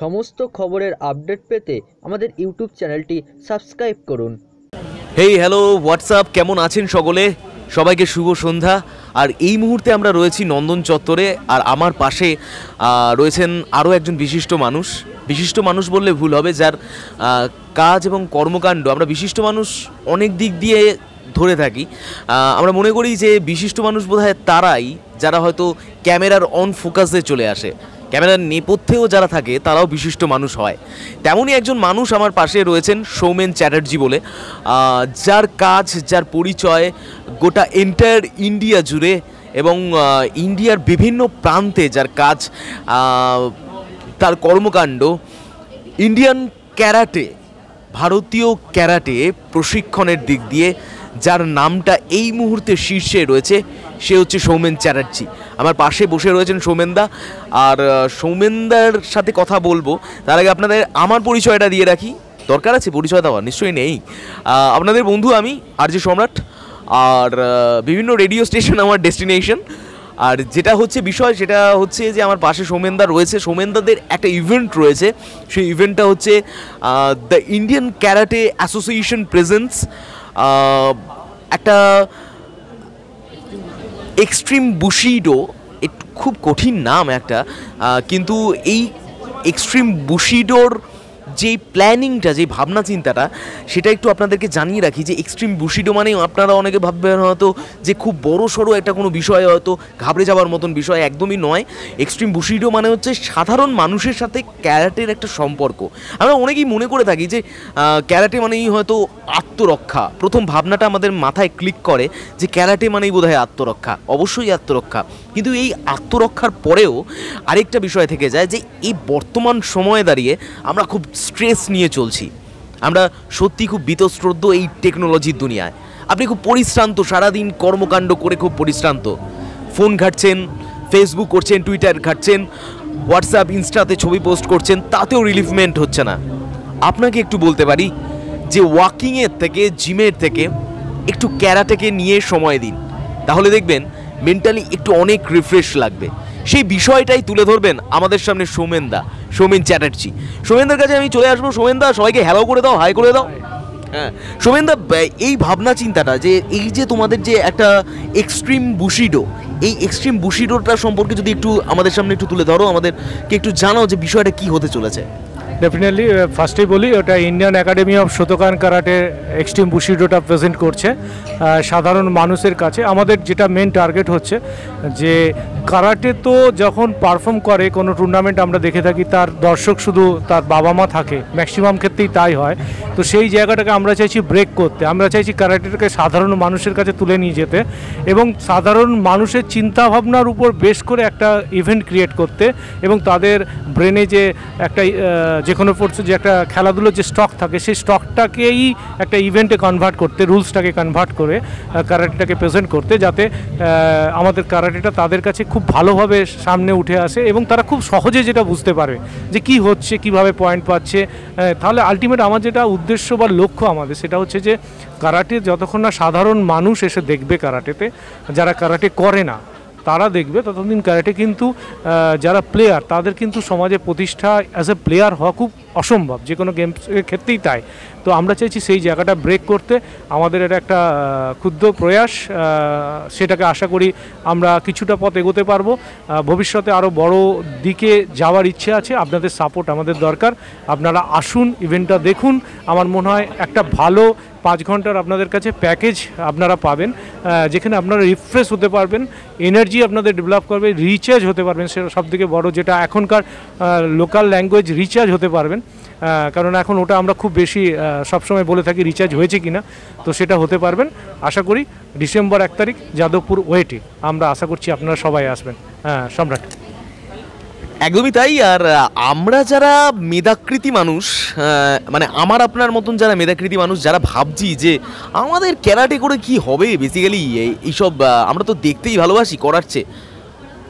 সমস্ত খবরের আপডেট পেতে আমাদের ইউটিউব চ্যানেলটি সাবস্ক্রাইব করুন হেই হ্যালো হোয়াটসঅ্যাপ কেমন আছেন সকলে সবাইকে শুভ সন্ধ্যা আর এই মুহূর্তে আমরা রয়েছি নন্দন চত্বরে আর আমার পাশে রয়েছেন আরও একজন বিশিষ্ট মানুষ বিশিষ্ট মানুষ বললে ভুল হবে যার কাজ এবং কর্মকাণ্ড আমরা বিশিষ্ট মানুষ অনেক দিক দিয়ে ধরে থাকি আমরা মনে করি যে বিশিষ্ট মানুষ বোধহয় তারাই যারা হয়তো ক্যামেরার অন ফোকাসে চলে আসে ক্যামেরার নেপথ্যেও যারা থাকে তারাও বিশিষ্ট মানুষ হয় তেমনই একজন মানুষ আমার পাশে রয়েছেন সৌমেন চ্যাটার্জি বলে যার কাজ যার পরিচয় গোটা এন্টায়ার ইন্ডিয়া জুড়ে এবং ইন্ডিয়ার বিভিন্ন প্রান্তে যার কাজ তার কর্মকাণ্ড ইন্ডিয়ান ক্যারাটে ভারতীয় ক্যারাটে প্রশিক্ষণের দিক দিয়ে যার নামটা এই মুহূর্তে শীর্ষে রয়েছে সে হচ্ছে সৌমেন চ্যাটার্জি আমার পাশে বসে রয়েছেন সৌমেনদা আর সৌমেনদার সাথে কথা বলবো তার আগে আপনাদের আমার পরিচয়টা দিয়ে রাখি দরকার আছে পরিচয় দেওয়া নিশ্চয়ই নেই আপনাদের বন্ধু আমি আর যে সম্রাট আর বিভিন্ন রেডিও স্টেশন আমার ডেস্টিনেশন আর যেটা হচ্ছে বিষয় সেটা হচ্ছে যে আমার পাশে সৌমেনদা রয়েছে সোমেনদাদের একটা ইভেন্ট রয়েছে সেই ইভেন্টটা হচ্ছে the Indian karate association presence একটা এক্সট্রিম বুশিডো খুব কঠিন নাম একটা কিন্তু এই এক্সট্রিম বুশিডোর যেই প্ল্যানিংটা যে ভাবনা চিন্তাটা সেটা একটু আপনাদেরকে জানিয়ে রাখি যে এক্সট্রিম বুশিডো মানেই আপনারা অনেকে ভাববেন হয়তো যে খুব বড় সড়ো একটা কোনো বিষয় হয়তো ঘাবড়ে যাওয়ার মতন বিষয় একদমই নয় এক্সট্রিম বুশিডো মানে হচ্ছে সাধারণ মানুষের সাথে ক্যারাটের একটা সম্পর্ক আমরা অনেকেই মনে করে থাকি যে ক্যারাটে মানেই হয়তো আত্মরক্ষা প্রথম ভাবনাটা আমাদের মাথায় ক্লিক করে যে ক্যারাটে মানেই বোধহয় আত্মরক্ষা অবশ্যই আত্মরক্ষা কিন্তু এই আত্মরক্ষার পরেও আরেকটা বিষয় থেকে যায় যে এই বর্তমান সময়ে দাঁড়িয়ে আমরা খুব স্ট্রেস নিয়ে চলছি আমরা সত্যি খুব বীতশ্রদ্ধ এই টেকনোলজির দুনিয়ায় আপনি খুব পরিশ্রান্ত সারাদিন কর্মকাণ্ড করে খুব পরিশ্রান্ত ফোন ঘাটছেন ফেসবুক করছেন টুইটার ঘাটছেন হোয়াটসঅ্যাপ ইনস্টাতে ছবি পোস্ট করছেন তাতেও রিলিফমেন্ট হচ্ছে না আপনাকে একটু বলতে পারি যে ওয়াকিংয়ের থেকে জিমের থেকে একটু ক্যারাটেকে নিয়ে সময় দিন তাহলে দেখবেন মেন্টালি একটু অনেক রিফ্রেশ লাগবে সেই বিষয়টাই তুলে ধরবেন আমাদের সামনে সোমেনদা সোমেন চ্যাটার্জি সোমেনদার কাছে আমি চলে আসবো সোমেনদা সবাইকে হ্যালো করে দাও হাই করে দাও হ্যাঁ সোমেনদা এই ভাবনা চিন্তাটা যে এই যে তোমাদের যে একটা এক্সট্রিম বুশিডো এই এক্সট্রিম বুশিডোটার সম্পর্কে যদি একটু আমাদের সামনে একটু তুলে ধরো আমাদেরকে একটু জানাও যে বিষয়টা কি হতে চলেছে ডেফিনেটলি ফার্স্টেই uh, বলি ওটা Indian academy of Shotokan karate extreme বুশিডোটা প্রেজেন্ট করছে সাধারণ মানুষের কাছে আমাদের যেটা মেন টার্গেট হচ্ছে যে কারাটে তো যখন পারফর্ম করে কোনো টুর্নামেন্ট আমরা দেখে থাকি তার দর্শক শুধু তার বাবা মা থাকে ম্যাক্সিমাম ক্ষেত্রেই তাই হয় তো সেই জায়গাটাকে আমরা চাইছি ব্রেক করতে আমরা চাইছি কারাটেটাকে সাধারণ মানুষের কাছে তুলে নিয়ে যেতে এবং সাধারণ মানুষের চিন্তাভাবনার উপর বেশ করে একটা ইভেন্ট ক্রিয়েট করতে এবং তাদের ব্রেনে যে একটা যে কোনো ফোর্স যে একটা খেলাধুলোর যে স্টক থাকে সেই স্টকটাকেই একটা ইভেন্টে কনভার্ট করতে রুলসটাকে কনভার্ট করে কারাটেটাকে প্রেজেন্ট করতে যাতে আমাদের কারাটেটা তাদের কাছে খুব ভালোভাবে সামনে উঠে আসে এবং তারা খুব সহজে যেটা বুঝতে পারবে যে কি হচ্ছে কিভাবে পয়েন্ট পাচ্ছে তাহলে আলটিমেট আমার যেটা উদ্দেশ্য বা লক্ষ্য আমাদের সেটা হচ্ছে যে কারাটে যতক্ষণ না সাধারণ মানুষ এসে দেখবে কারাটেতে যারা কারাটে করে না তারা দেখবে ততদিন কারাটে কিন্তু যারা প্লেয়ার তাদের কিন্তু সমাজে প্রতিষ্ঠা অ্যাজ এ প্লেয়ার হওয়া খুব অসম্ভব যে কোনো গেমসের ক্ষেত্রেই তাই তো আমরা চাইছি সেই জায়গাটা ব্রেক করতে আমাদের এটা একটা ক্ষুদ্র প্রয়াস সেটাকে আশা করি আমরা কিছুটা পথ এগোতে পারবো ভবিষ্যতে আরও বড় দিকে যাওয়ার ইচ্ছে আছে আপনাদের সাপোর্ট আমাদের দরকার আপনারা আসুন ইভেন্টটা দেখুন আমার মনে হয় একটা ভালো পাঁচ ঘন্টার আপনাদের কাছে প্যাকেজ আপনারা পাবেন যেখানে আপনারা রিফ্রেশ হতে পারবেন এনার্জি আপনাদের ডেভেলপ করবে রিচার্জ হতে পারবেন সেটা সবথেকে বড় যেটা এখনকার লোকাল ল্যাঙ্গুয়েজ রিচার্জ হতে পারবেন কারণ এখন ওটা আমরা খুব বেশি সবসময় বলে থাকি রিচার্জ হয়েছে কি না তো সেটা হতে পারবেন আশা করি ডিসেম্বর এক তারিখ যাদবপুর ওয়েটে আমরা আশা করছি আপনারা সবাই আসবেন হ্যাঁ সম্রাট একদমই তাই আর আমরা যারা মেধাকৃতি মানুষ মানে আমার আপনার মতন যারা মেধাকৃতি মানুষ যারা ভাবছি যে আমাদের ক্যারাটে করে কি হবে বেসিক্যালি এইসব আমরা তো দেখতেই ভালোবাসি করার চেয়ে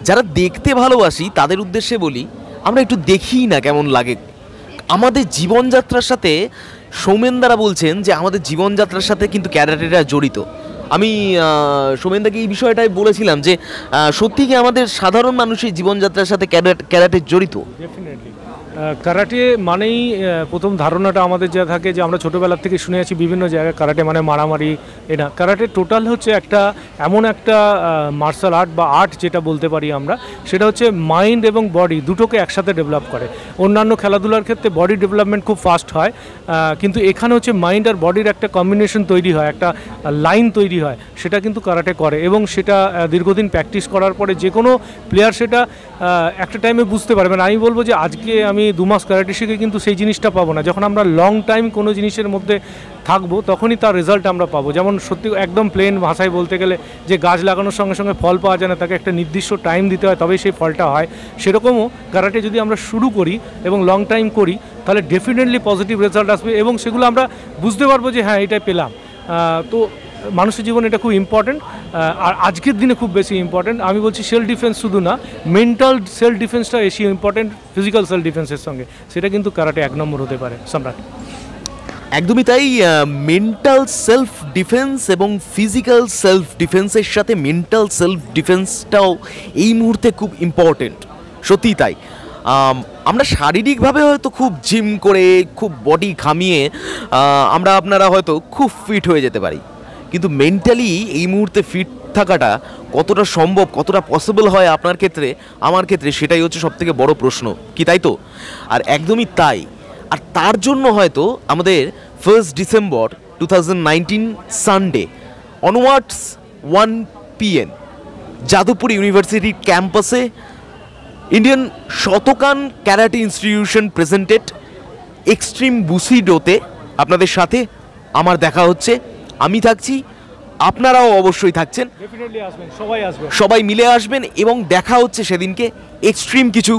যারা দেখতে ভালোবাসি তাদের উদ্দেশ্যে বলি আমরা একটু দেখিই না কেমন লাগে আমাদের জীবনযাত্রার সাথে সৌমেনদারা বলছেন যে আমাদের জীবনযাত্রার সাথে কিন্তু ক্যারাটেটা জড়িত আমি সোমেনদাকে এই বিষয়টাই বলেছিলাম যে সত্যি কি আমাদের সাধারণ মানুষের জীবনযাত্রার সাথে ক্যারাটে জড়িত কারাটে মানেই প্রথম ধারণাটা আমাদের যা থাকে যে আমরা ছোটোবেলার থেকে শুনে আছি বিভিন্ন জায়গায় কারাটে মানে মারামারি এটা কারাটে টোটাল হচ্ছে একটা এমন একটা মার্শাল আর্ট বা আর্ট যেটা বলতে পারি আমরা সেটা হচ্ছে মাইন্ড এবং বডি দুটোকে একসাথে ডেভেলপ করে অন্যান্য খেলাধুলার ক্ষেত্রে বডি ডেভেলপমেন্ট খুব ফাস্ট হয় কিন্তু এখানে হচ্ছে মাইন্ড আর বডির একটা কম্বিনেশন তৈরি হয় একটা লাইন তৈরি হয় সেটা কিন্তু কারাটে করে এবং সেটা দীর্ঘদিন প্র্যাকটিস করার পরে যে কোনো প্লেয়ার সেটা একটা টাইমে বুঝতে পারবেন আমি বলবো যে আজকে আমি দু মাস ক্যারাটে শিখে কিন্তু সেই জিনিসটা পাবো না যখন আমরা লং টাইম কোনো জিনিসের মধ্যে থাকবো তখনই তার রেজাল্ট আমরা পাবো যেমন সত্যি একদম প্লেন ভাষায় বলতে গেলে যে গাছ লাগানোর সঙ্গে সঙ্গে ফল পাওয়া যায় না তাকে একটা নির্দিষ্ট টাইম দিতে হয় তবেই সেই ফলটা হয় সেরকমও ক্যারাটে যদি আমরা শুরু করি এবং লং টাইম করি তাহলে ডেফিনেটলি পজিটিভ রেজাল্ট আসবে এবং সেগুলো আমরা বুঝতে পারবো যে হ্যাঁ এটাই পেলাম তো মানুষের জীবনে এটা খুব ইম্পর্টেন্ট আর আজকের দিনে খুব বেশি ইম্পর্টেন্ট আমি বলছি সেলফ ডিফেন্স শুধু না মেন্টাল সেলফ ডিফেন্সটা বেশি ইম্পর্টেন্ট ফিজিক্যাল সেলফ ডিফেন্সের সঙ্গে সেটা কিন্তু কারাটে এক নম্বর হতে পারে সম্রাট একদমই তাই মেন্টাল সেলফ ডিফেন্স এবং ফিজিক্যাল সেলফ ডিফেন্সের সাথে মেন্টাল সেলফ ডিফেন্সটাও এই মুহূর্তে খুব ইম্পর্টেন্ট সত্যিই তাই আমরা শারীরিকভাবে হয়তো খুব জিম করে খুব বডি ঘামিয়ে আমরা আপনারা হয়তো খুব ফিট হয়ে যেতে পারি কিন্তু মেন্টালি এই মুহূর্তে ফিট থাকাটা কতটা সম্ভব কতটা পসিবল হয় আপনার ক্ষেত্রে আমার ক্ষেত্রে সেটাই হচ্ছে সবথেকে বড় প্রশ্ন কি তাই তো আর একদমই তাই আর তার জন্য হয়তো আমাদের first December to Sunday onwards one PN Jadavpur ইউনিভার্সিটির ক্যাম্পাসে Indian Shotokan karate institution presented extreme বুসিডোতে আপনাদের সাথে আমার দেখা হচ্ছে আমি থাকছি আপনারাও অবশ্যই থাকছেন সবাই মিলে আসবেন এবং দেখা হচ্ছে সেদিনকে এক্সট্রিম কিছু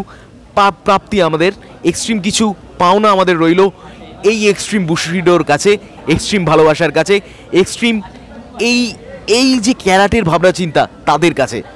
প্রাপ্তি আমাদের এক্সট্রিম কিছু পাওনা আমাদের রইল এই এক্সট্রিম বুশিডোর কাছে এক্সট্রিম ভালোবাসার কাছে এক্সট্রিম এই এই যে ক্যারাটের ভাবনা চিন্তা তাদের কাছে